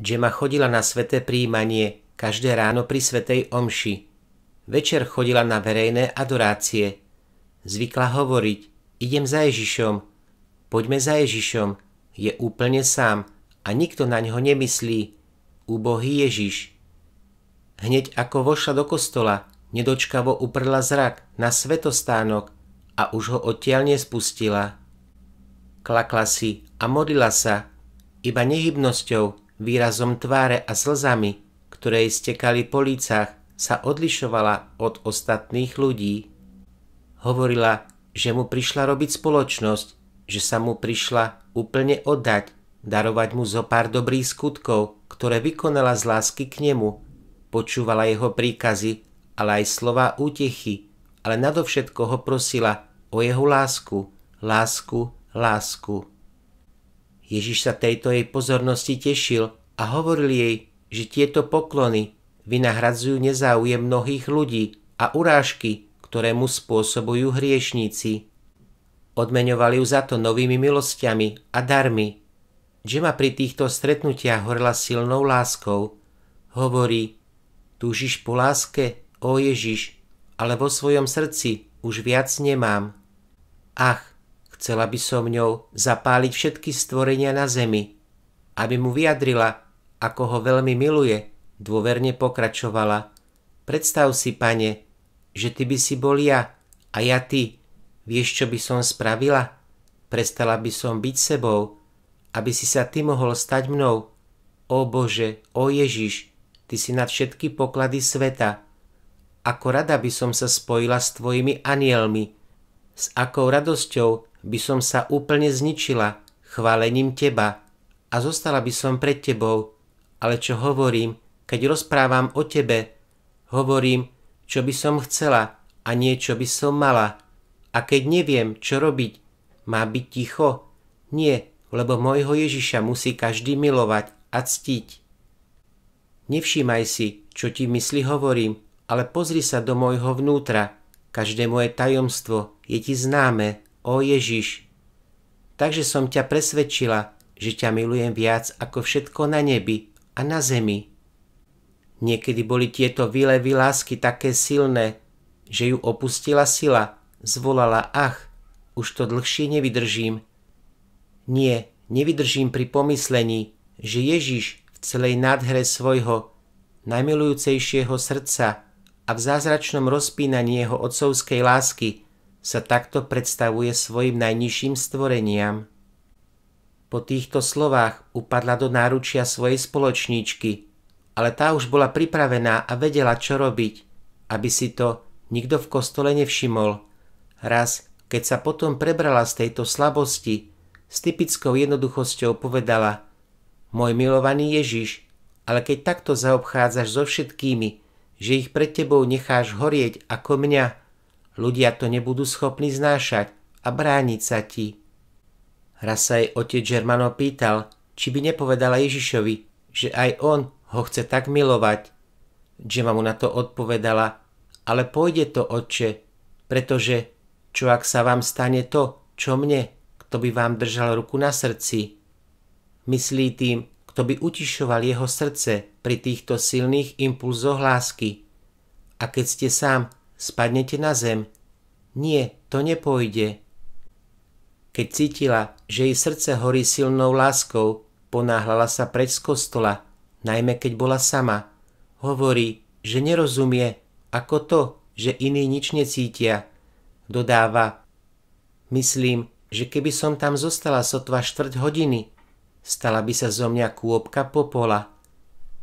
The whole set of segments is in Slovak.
Džema chodila na sveté príjmanie, každé ráno pri svetej omši. Večer chodila na verejné adorácie. Zvykla hovoriť, idem za Ježišom, poďme za Ježišom, je úplne sám a nikto na ňo nemyslí. Úbohý Ježiš. Hneď ako vošla do kostola, nedočkavo uprla zrak na svetostánok a už ho odtiaľ nespustila. Klakla si a modlila sa, iba nehybnosťou výrazom tváre a slzami, ktoré stekali po lícach, sa odlišovala od ostatných ľudí. Hovorila, že mu prišla robiť spoločnosť, že sa mu prišla úplne oddať, darovať mu zo pár dobrých skutkov, ktoré vykonala z lásky k nemu. Počúvala jeho príkazy, ale aj slova útechy, ale nadovšetko ho prosila o jeho lásku, lásku, lásku. Ježiš sa tejto jej pozornosti tešil a hovoril jej, že tieto poklony vynahradzujú nezáujem mnohých ľudí a urážky, ktoré mu spôsobujú hriešníci. Odmeňovali ju za to novými milostiami a darmi. Džema pri týchto stretnutiach horla silnou láskou. Hovorí, túžiš po láske, o Ježiš, ale vo svojom srdci už viac nemám. Ach, Chcela by som ňou zapáliť všetky stvorenia na zemi, aby mu vyjadrila, ako ho veľmi miluje, dôverne pokračovala. Predstav si, pane, že ty by si bol ja a ja ty. Vieš, čo by som spravila? Prestala by som byť sebou, aby si sa ty mohol stať mnou. O Bože, o Ježiš, ty si nad všetky poklady sveta. Ako rada by som sa spojila s tvojimi anielmi, s akou radosťou by som sa úplne zničila chválením teba a zostala by som pred tebou, ale čo hovorím, keď rozprávam o tebe, hovorím, čo by som chcela a niečo by som mala. A keď neviem, čo robiť, má byť ticho? Nie, lebo môjho Ježiša musí každý milovať a ctiť. Nevšímaj si, čo ti mysli hovorím, ale pozri sa do môjho vnútra. Každé moje tajomstvo je ti známe. O Ježiš, takže som ťa presvedčila, že ťa milujem viac ako všetko na nebi a na zemi. Niekedy boli tieto výlevy lásky také silné, že ju opustila sila, zvolala ach, už to dlhšie nevydržím. Nie, nevydržím pri pomyslení, že Ježiš v celej nádhere svojho, najmilujúcejšieho srdca a v zázračnom rozpínaní jeho otcovskej lásky sa takto predstavuje svojim najnižším stvoreniam. Po týchto slovách upadla do náručia svojej spoločníčky, ale tá už bola pripravená a vedela, čo robiť, aby si to nikto v kostole nevšimol. Raz, keď sa potom prebrala z tejto slabosti, s typickou jednoduchosťou povedala Môj milovaný Ježiš, ale keď takto zaobchádzaš so všetkými, že ich pred tebou necháš horieť ako mňa, Ľudia to nebudú schopní znášať a brániť sa ti. Raz sa jej otec Germano pýtal, či by nepovedala Ježišovi, že aj on ho chce tak milovať. že mu na to odpovedala, ale pôjde to, otče, pretože čo ak sa vám stane to, čo mne, kto by vám držal ruku na srdci? Myslí tým, kto by utišoval jeho srdce pri týchto silných impulzoch lásky. A keď ste sám spadnete na zem. Nie, to nepôjde. Keď cítila, že jej srdce horí silnou láskou, ponáhlala sa preč z kostola, najmä keď bola sama. Hovorí, že nerozumie, ako to, že iní nič necítia. Dodáva, myslím, že keby som tam zostala sotva štvrť hodiny, stala by sa zo mňa kôpka popola.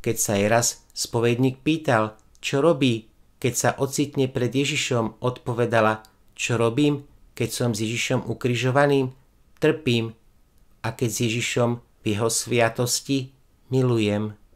Keď sa jej raz spovedník pýtal, čo robí, keď sa ocitne pred Ježišom, odpovedala, čo robím, keď som s Ježišom ukrižovaným, trpím a keď s Ježišom v jeho sviatosti milujem.